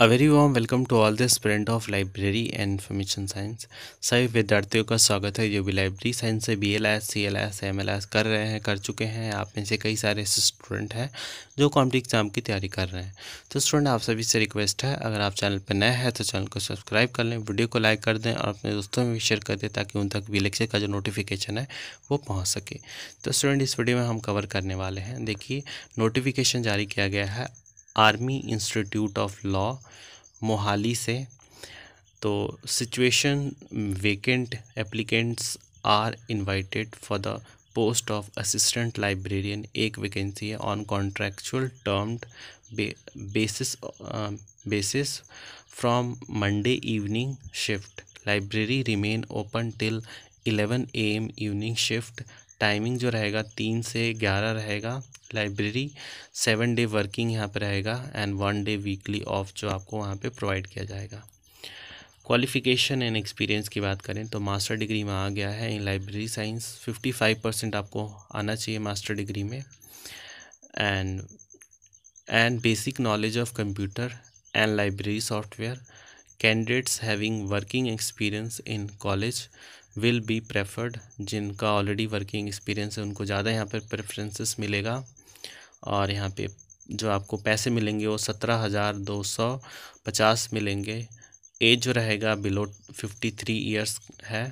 a very warm welcome to all the student of library and information science सभी विद्यार्थियों का स्वागत है जो भी लाइब्रेरी साइंस से B L S C L S M L S कर रहे हैं कर चुके हैं आप में से कई सारे ऐसे स्टूडेंट हैं जो कॉम्पिटिव एग्जाम की तैयारी कर रहे हैं तो स्टूडेंट आप सभी से रिक्वेस्ट है अगर आप चैनल पर नए हैं तो चैनल को सब्सक्राइब कर लें वीडियो को लाइक कर दें और अपने दोस्तों में भी शेयर कर दें ताकि उन तक भी लेक्चर का जो नोटिफिकेशन है वो पहुँच सके तो स्टूडेंट इस वीडियो में हम कवर करने वाले हैं देखिए नोटिफिकेशन जारी किया गया है army institute of law Mohali से तो situation vacant applicants are invited for the post of assistant librarian एक वैकेंसी है on contractual termed basis basis from Monday evening shift library remain open till 11 M evening shift timing जो रहेगा तीन से ग्यारह रहेगा लाइब्रेरी सेवन डे वर्किंग यहाँ पर रहेगा and one day weekly off जो आपको वहाँ पे प्रोवाइड किया जाएगा क्वालिफिकेशन एंड एक्सपीरियंस की बात करें तो मास्टर डिग्री में आ गया है in library science fifty five percent आपको आना चाहिए मास्टर डिग्री में and and basic knowledge of computer and library software candidates having working experience in college will be preferred जिनका ऑलरेडी वर्किंग एक्सपीरियंस है उनको ज़्यादा यहाँ पर प्रेफरेंसेस मिलेगा और यहाँ पे जो आपको पैसे मिलेंगे वो सत्रह हज़ार दो सौ पचास मिलेंगे एज जो रहेगा बिलो फिफ्टी थ्री ईयर्स है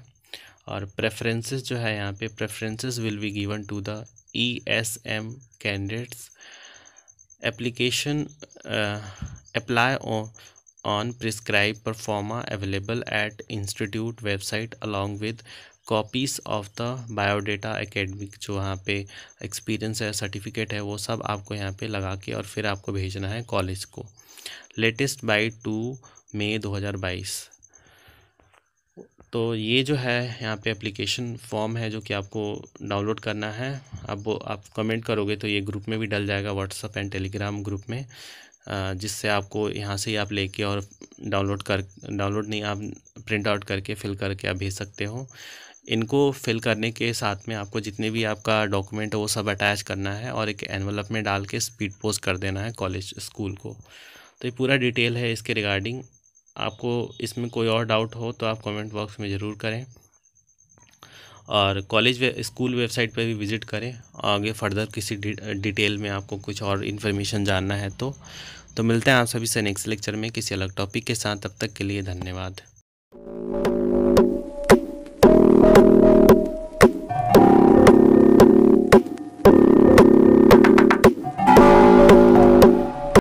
और प्रेफरेंसेस जो है यहाँ पे preferences will be given to the E S M candidates application apply on on prescribed performa available at institute website along with copies of the biodata academic जो यहाँ पे experience है सर्टिफिकेट है वो सब आपको यहाँ पे लगा के और फिर आपको भेजना है कॉलेज को लेटेस्ट बाई टू मई बाईस तो ये जो है यहाँ पे एप्लीकेशन फॉर्म है जो कि आपको डाउनलोड करना है अब आप कमेंट करोगे तो ये ग्रुप में भी डल जाएगा व्हाट्सअप एंड टेलीग्राम ग्रुप में जिससे आपको यहाँ से ही आप लेके और डाउनलोड कर डाउनलोड नहीं आप प्रिंट आउट करके फिल करके आप भेज सकते हो इनको फिल करने के साथ में आपको जितने भी आपका डॉक्यूमेंट है वो सब अटैच करना है और एक एनवलप में डाल के स्पीड पोस्ट कर देना है कॉलेज स्कूल को तो ये पूरा डिटेल है इसके रिगार्डिंग आपको इसमें कोई और डाउट हो तो आप कमेंट बॉक्स में ज़रूर करें और कॉलेज वे, स्कूल वेबसाइट पर भी विज़िट करें आगे फर्दर किसी डि, डिटेल में आपको कुछ और इन्फॉर्मेशन जानना है तो तो मिलते हैं आप सभी से नेक्स्ट लेक्चर में किसी अलग टॉपिक के साथ तब तक के लिए धन्यवाद